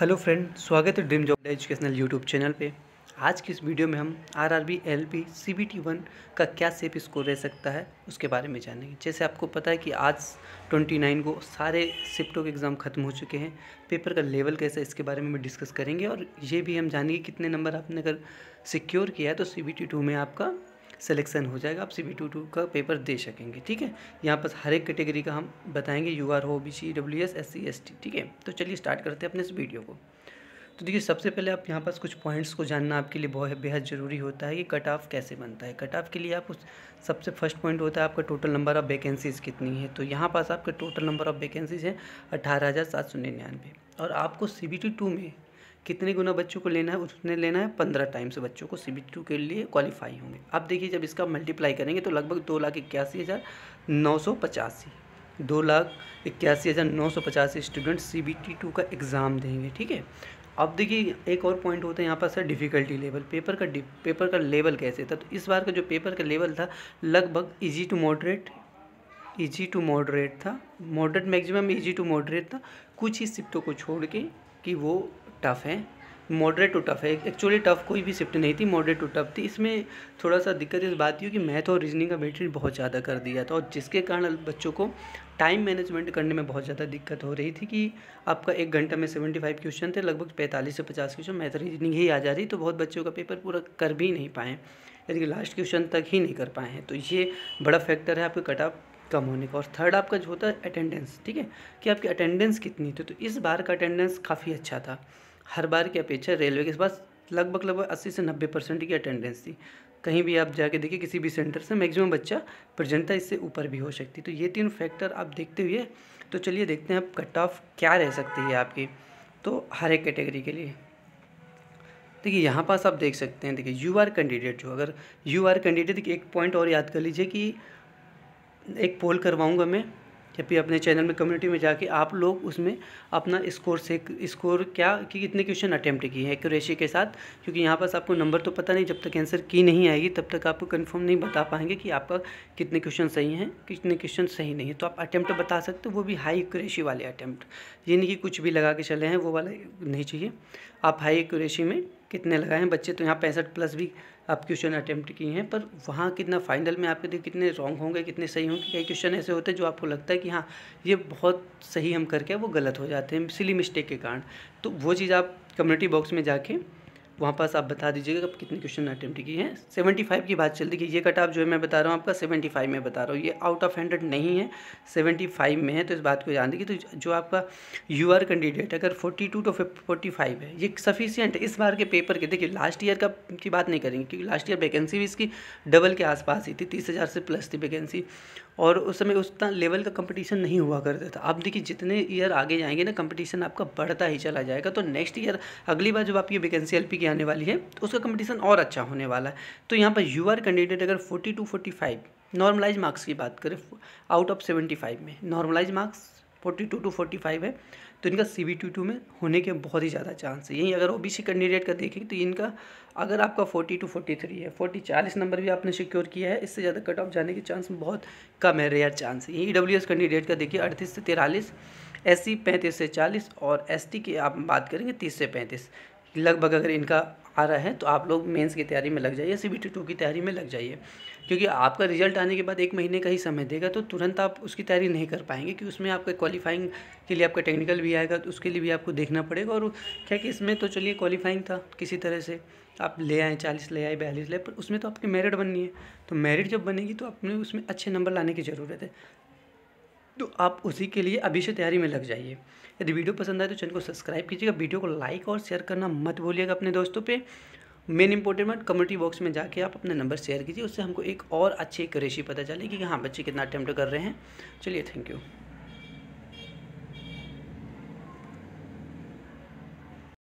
hello friend स्वागत है dream job educational YouTube channel पे आज की इस वीडियो में हम R R B L B C B T one का क्या सेप स्कोर रह सकता है उसके बारे में जानेंगे जैसे आपको पता है कि आज ट्वेंटी नाइन को सारे शिफ्टों के एग्ज़ाम खत्म हो चुके हैं पेपर का लेवल कैसा है इसके बारे में भी डिस्कस करेंगे और ये भी हम जानेंगे कितने नंबर आपने अगर सिक्योर किया है तो सी बी टी टू में आपका सिलेक्शन हो जाएगा आप सी बी टू टू का पेपर दे सकेंगे ठीक है यहाँ पर हर एक कैटेगरी का हम बताएंगे यू आर हो B C W S S C S T ठीक है तो चलिए स्टार्ट करते हैं अपने इस वीडियो को तो देखिए सबसे पहले आप यहाँ पास कुछ पॉइंट्स को जानना आपके लिए बहुत बेहद ज़रूरी होता है कि कट ऑफ कैसे बनता है कट ऑफ के लिए आप उस सबसे फर्स्ट पॉइंट होता है आपका टोटल नंबर ऑफ़ वैकेंसीज़ कितनी है तो यहाँ पास आपका टोटल नंबर ऑफ़ वैकेंसीज़ है अठारह हज़ार सात सौ निन्यानवे और आपको सी बी टी टू में कितने गुना बच्चों को लेना है उसने लेना है पंद्रह टाइम्स बच्चों को सी बी टू के लिए क्वालिफाई होंगे अब देखिए जब इसका मल्टीप्लाई करेंगे तो लगभग दो लाख इक्यासी हज़ार नौ सौ पचासी दो लाख इक्यासी हज़ार नौ सौ पचासी student C B T two का एग्ज़ाम देंगे ठीक है अब देखिए एक और पॉइंट होता है यहाँ पर सर डिफ़िकल्टी लेवल पेपर का पेपर का लेवल कैसे था तो इस बार का जो पेपर का लेवल था लगभग easy to moderate easy to moderate था moderate maximum easy to moderate था कुछ ही शिफ्टों को छोड़ के कि वो टफ़ है मॉडरेट टू टफ़ है एक्चुअली टफ़ कोई भी शिफ्ट नहीं थी मॉडरेट टू टफ़ थी इसमें थोड़ा सा दिक्कत इस बात की कि मैथ और रीजनिंग का वेटेज बहुत ज़्यादा कर दिया था और जिसके कारण बच्चों को टाइम मैनेजमेंट करने में बहुत ज़्यादा दिक्कत हो रही थी कि आपका एक घंटा में सेवेंटी फाइव क्वेश्चन थे लगभग पैंतालीस से पचास क्वेश्चन मैथ रीजनिंग ही आ जा रही तो बहुत बच्चों का पेपर पूरा कर भी नहीं पाए यानी कि लास्ट क्वेश्चन तक ही नहीं कर पाए हैं तो ये बड़ा फैक्टर है आपके कट ऑफ कम होने का और थर्ड आपका जो होता है अटेंडेंस ठीक है कि आपकी अटेंडेंस कितनी थी तो इस बार का अटेंडेंस काफ़ी अच्छा था हर बार की अपेक्षा रेलवे के पास लगभग लगभग अस्सी से नब्बे परसेंट की अटेंडेंस थी कहीं भी आप जाके देखिए किसी भी सेंटर से मैक्सिमम बच्चा प्रजेंटा इससे ऊपर भी हो सकती तो ये तीन फैक्टर आप देखते हुए तो चलिए देखते हैं अब कट ऑफ क्या रह सकती है आपकी तो हर एक कैटेगरी के लिए देखिए यहाँ पास आप देख सकते हैं देखिए यू आर कैंडिडेट जो अगर यू आर कैंडिडेट देखिए एक पॉइंट और याद कर लीजिए कि एक पोल करवाऊँगा मैं या फिर अपने चैनल में कम्युनिटी में जाके आप लोग उसमें अपना स्कोर से स्कोर क्या कि कितने क्वेश्चन अटैम्प्ट किए हैं एक्यूरेसी के साथ क्योंकि यहाँ पास आपको नंबर तो पता नहीं जब तक आंसर की नहीं आएगी तब तक आपको कन्फर्म नहीं बता पाएंगे कि आपका कितने क्वेश्चन सही हैं कितने क्वेश्चन सही नहीं है तो आप अटैम्प्ट बता सकते हो वो भी हाई एक्यूरेसी वाले अटैम्प्ट यानी कि कुछ भी लगा के चले हैं वो वाले नहीं चाहिए आप हाई एक्यूरेसी में कितने लगाए हैं बच्चे तो यहाँ पैंसठ प्लस भी आप क्वेश्चन अटैम्प्ट किए हैं पर वहाँ कितना फाइनल में आपके देखिए कितने रॉन्ग होंगे कितने सही होंगे कई क्वेश्चन ऐसे होते हैं जो आपको लगता है कि हाँ ये बहुत सही हम करके वो गलत हो जाते हैं सिली मिस्टेक के कारण तो वो चीज़ आप कम्युनिटी बॉक्स में जाके वहाँ पास आप बता दीजिएगा कि कितने क्वेश्चन अटैम्प्ट किए हैं सेवेंटी फाइव की बात चलती है ये कट आप जो है मैं बता रहा हूँ आपका सेवेंटी फाइव में बता रहा हूँ ये आउट ऑफ हंड्रेड नहीं है सेवेंटी फाइव में है तो इस बात को ध्यान देखिए तो जो आपका यू आर कैंडिडेट अगर forty two to forty five है ये सफिशियंट है इस बार के पेपर के देखिए लास्ट ईयर का की बात नहीं करेंगे क्योंकि लास्ट ईयर वैकेंसी भी इसकी डबल के आसपास ही थी तीस हज़ार से प्लस थी वैकेंसी और उस समय उस लेवल का कंपटीशन नहीं हुआ करता था आप देखिए जितने ईयर आगे जाएंगे ना कंपटीशन आपका बढ़ता ही चला जाएगा तो नेक्स्ट ईयर अगली बार जब आपकी वैकेंसी एल की आने वाली है तो उसका कंपटीशन और अच्छा होने वाला है तो यहाँ पर यू आर कैंडिडेट अगर forty two forty five normalize marks की बात करें आउट ऑफ सेवेंटी फाइव में normalize marks forty two to forty five है तो इनका सी बी टू टू में होने के बहुत ही ज़्यादा चांस है यहीं अगर ओ बी सी कैंडिडेट का देखें तो इनका अगर आपका फोर्टी टू फोर्टी थ्री है फोर्टी चालीस नंबर भी आपने सिक्योर किया है इससे ज़्यादा कट ऑफ जाने के चांस बहुत कम है रेयर चांस है यहीं डब्ल्यू एस कैंडिडेट का देखिए अड़तीस से तिरालीस एस सी पैंतीस से चालीस और एस टी की आप बात करेंगे तीस से पैंतीस लगभग अगर इनका आ रहा है तो आप लोग मेंस की तैयारी में लग जाइए सी बी टी टू की तैयारी में लग जाइए क्योंकि आपका रिजल्ट आने के बाद एक महीने का ही समय देगा तो तुरंत आप उसकी तैयारी नहीं कर पाएंगे कि उसमें आपके क्वालिफाइंग के लिए आपका टेक्निकल भी आएगा तो उसके लिए भी आपको देखना पड़ेगा और क्या कि इसमें तो चलिए क्वालिफाइंग था किसी तरह से आप ले आए चालीस ले आए बयालीस ले पर उसमें तो आपकी मेरिट बननी है तो मेरिट जब बनेगी तो आपने उसमें अच्छे नंबर लाने की ज़रूरत है तो आप उसी के लिए अभी से तैयारी में लग जाइए यदि वीडियो पसंद आए तो चैनल को सब्सक्राइब कीजिएगा वीडियो को लाइक और शेयर करना मत भूलिएगा अपने दोस्तों पे मेन इंपॉर्टेंट बात कम्युनिटी बॉक्स में जाके आप अपना नंबर शेयर कीजिए उससे हमको एक और अच्छी एक रेशी पता चले कि हाँ बच्चे कितना अटैम्प्ट कर रहे हैं चलिए थैंक यू